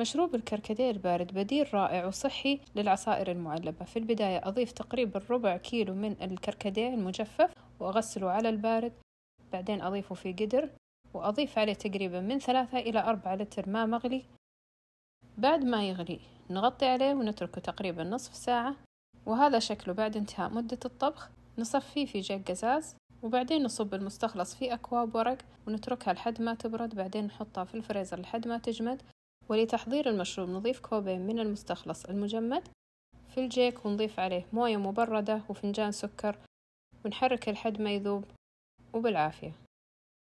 مشروب الكركديه البارد بديل رائع وصحي للعصائر المعلبة في البداية أضيف تقريبا ربع كيلو من الكركديه المجفف وأغسله على البارد بعدين أضيفه في قدر وأضيف عليه تقريبا من ثلاثة إلى أربعة لتر ماء مغلي بعد ما يغلي نغطي عليه ونتركه تقريبا نصف ساعة وهذا شكله بعد انتهاء مدة الطبخ نصفيه في جاك قزاز وبعدين نصب المستخلص في أكواب ورق ونتركها لحد ما تبرد بعدين نحطها في الفريزر لحد ما تجمد ولتحضير المشروب نضيف كوبين من المستخلص المجمد في الجيك ونضيف عليه موية مبردة وفنجان سكر ونحرك لحد ما يذوب وبالعافية